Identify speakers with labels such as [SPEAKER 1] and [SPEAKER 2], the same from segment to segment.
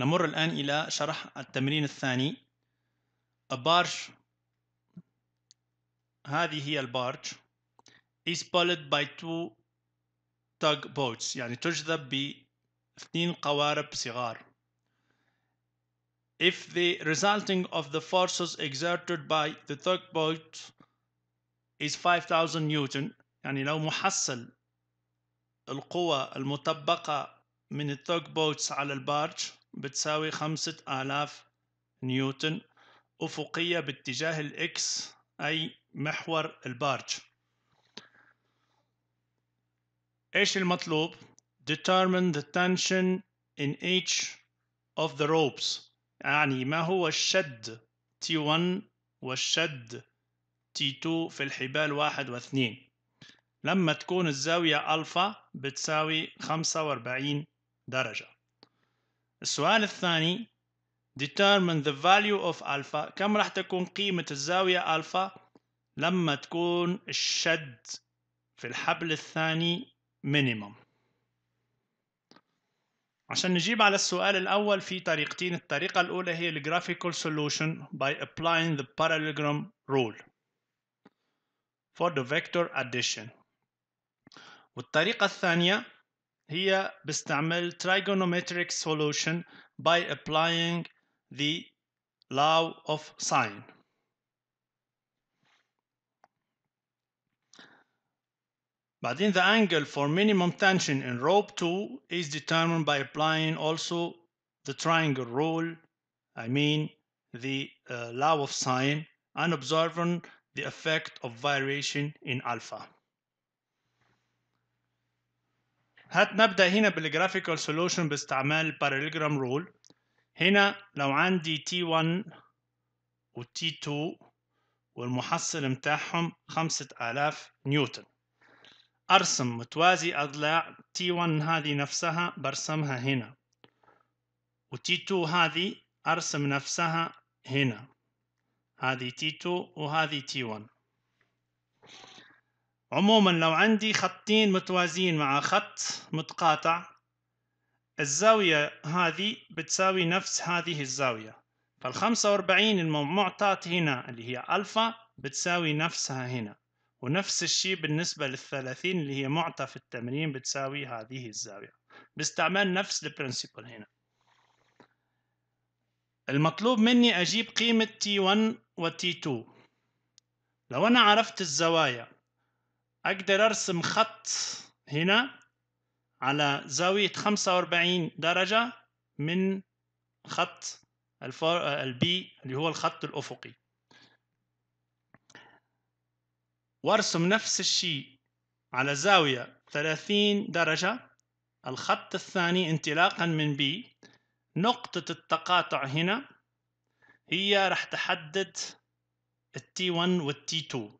[SPEAKER 1] نمر الآن إلى شرح التمرين الثاني A barge هذه هي البارج is pulled by two tugboats يعني تجذب باثنين قوارب صغار if the resulting of the forces exerted by the tugboat is 5000 newton يعني لو محصل القوى المطبقة من التوك بوتس على البارج بتساوي خمسة آلاف نيوتن أفقية باتجاه الإكس أي محور البارج إيش المطلوب؟ Determine the tension in each of the ropes يعني ما هو الشد T1 والشد T2 في الحبال واحد واثنين لما تكون الزاوية ألفا بتساوي 45 درجة السؤال الثاني determine the value of alpha كم راح تكون قيمة الزاوية alpha لما تكون الشد في الحبل الثاني minimum عشان نجيب على السؤال الأول في طريقتين الطريقة الأولى هي the graphical solution by applying the parallelogram rule for the vector addition والطريقة الثانية هي بستعمل trigonometric solution by applying the law of sine. But the angle for minimum tension in rope 2 is determined by applying also the triangle rule, I mean the uh, law of sine, and observing the effect of variation in alpha. هات نبدأ هنا بالجرافيكال سولوشن باستعمال باراليجرام رول هنا لو عندي T1 و T2 والمحصل متاعهم خمسة آلاف نيوتن أرسم متوازي أضلاع T1 هذه نفسها برسمها هنا و T2 هذه أرسم نفسها هنا هذه T2 وهذه T1 عموما لو عندي خطين متوازيين مع خط متقاطع الزاوية هذه بتساوي نفس هذه الزاوية فالخمسة وأربعين المعطاة هنا اللي هي ألفا بتساوي نفسها هنا ونفس الشيء بالنسبة للثلاثين اللي هي معطى في التمرين بتساوي هذه الزاوية باستعمال نفس البرنسيبل هنا المطلوب مني أجيب قيمة T1 و T2 لو أنا عرفت الزوايا أقدر أرسم خط هنا على زاوية 45 درجة من خط البي اللي هو الخط الأفقي وارسم نفس الشيء على زاوية 30 درجة الخط الثاني انطلاقا من بي نقطة التقاطع هنا هي راح تحدد التي 1 والتي 2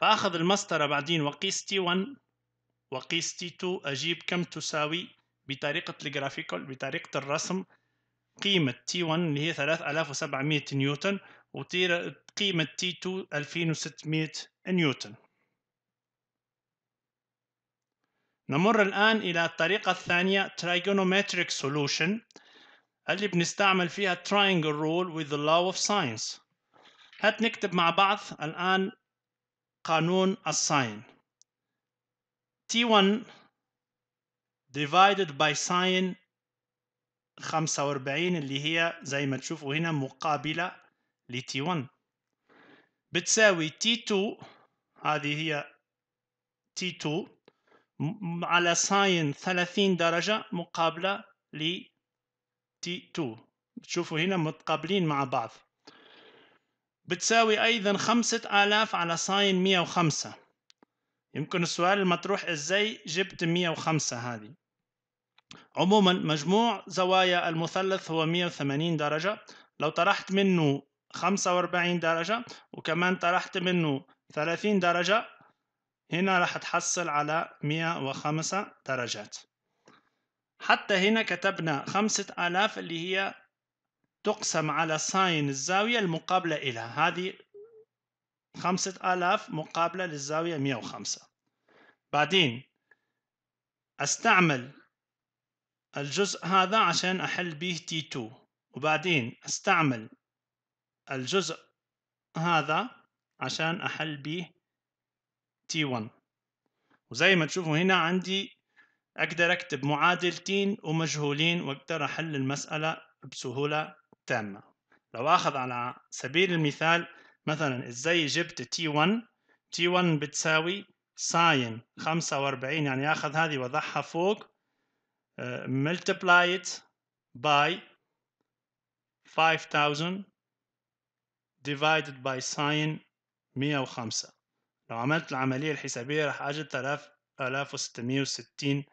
[SPEAKER 1] فأخذ المسطرة بعدين وقيس تي 1 وقيس تي 2 أجيب كم تساوي بطريقة الجرافيكال بطريقة الرسم قيمة تي 1 اللي هي 3700 نيوتن وطير قيمة تي 2 2600 نيوتن نمر الآن إلى الطريقة الثانية trigonometric solution اللي بنستعمل فيها triangle rule with the law of science هات نكتب مع بعض الآن قانون الساين T1 divided by sin 45 اللي هي زي ما تشوفوا هنا مقابلة ل T1 بتساوي T2 هذه هي T2 على sin 30 درجة مقابلة ل T2 تشوفوا هنا متقابلين مع بعض بتساوي أيضا خمسة آلاف على ساين مية وخمسة يمكن السؤال المطروح إزاي جبت مية وخمسة هذه عموما مجموع زوايا المثلث هو 180 درجة لو طرحت منه 45 درجة وكمان طرحت منه 30 درجة هنا راح تحصل على 105 درجات حتى هنا كتبنا 5000 اللي هي تقسم على ساين الزاوية المقابلة إلها هذه خمسة آلاف مقابلة للزاوية مية وخمسة بعدين أستعمل الجزء هذا عشان أحل به تي 2 وبعدين أستعمل الجزء هذا عشان أحل به تي 1 وزي ما تشوفوا هنا عندي أقدر أكتب معادلتين ومجهولين وأقدر أحل المسألة بسهولة التامة لو أخذ على سبيل المثال مثلا إزاي جبت t 1 t 1 بتساوي ساين 45 يعني أخذ هذه وضعها فوق آه، multiply it by 5000 divided by sine 105 لو عملت العملية الحسابية راح أجد 3660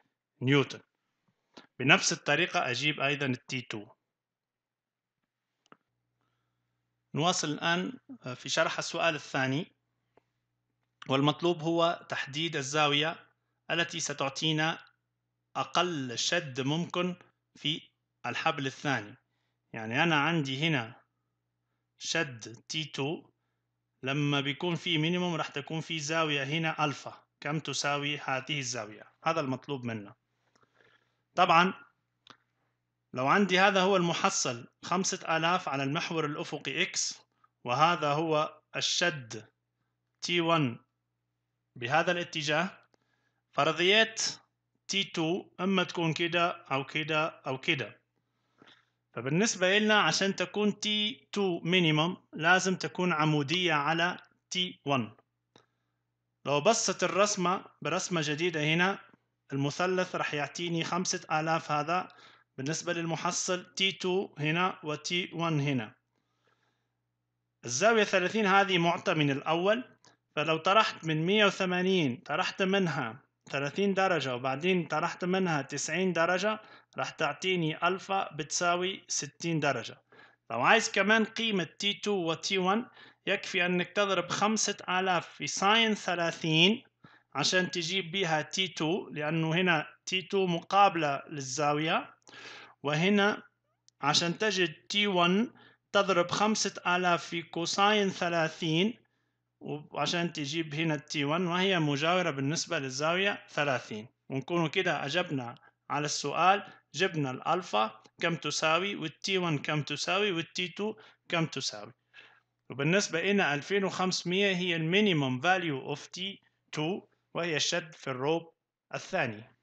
[SPEAKER 1] نيوتن بنفس الطريقة أجيب أيضا أيضا 2 نواصل الآن آه، في شرح السؤال الثاني والمطلوب هو تحديد الزاوية التي ستعطينا أقل شد ممكن في الحبل الثاني يعني أنا عندي هنا شد T2 لما بيكون في مينيموم راح تكون في زاوية هنا ألفا كم تساوي هذه الزاوية هذا المطلوب منا طبعا لو عندي هذا هو المحصل خمسة آلاف على المحور الأفقي X وهذا هو الشد T1 بهذا الاتجاه فرضيات t T2 إما تكون كده أو كده أو كده فبالنسبة لنا عشان تكون T2 minimum لازم تكون عمودية على T1 لو بصت الرسمة برسمة جديدة هنا المثلث رح يعطيني خمسة آلاف هذا بالنسبة للمحصل T2 هنا و T1 هنا الزاوية 30 هذه معطى من الأول فلو طرحت من 180 طرحت منها 30 درجة وبعدين طرحت منها 90 درجة راح تعطيني ألفا بتساوي 60 درجة لو عايز كمان قيمة T2 و T1 يكفي أنك تضرب 5000 في ساين 30 عشان تجيب بها T2 لأنه هنا T2 مقابلة للزاوية وهنا عشان تجد t 1 تضرب خمسة آلاف في كوساين ثلاثين وعشان تجيب هنا t 1 وهي مجاورة بالنسبة للزاوية ثلاثين ونكون كده أجبنا على السؤال جبنا الألفا كم تساوي والt 1 كم تساوي والt 2 كم تساوي وبالنسبة لنا 2500 هي المينيموم فاليو اوف تي 2 وهي الشد في الروب الثاني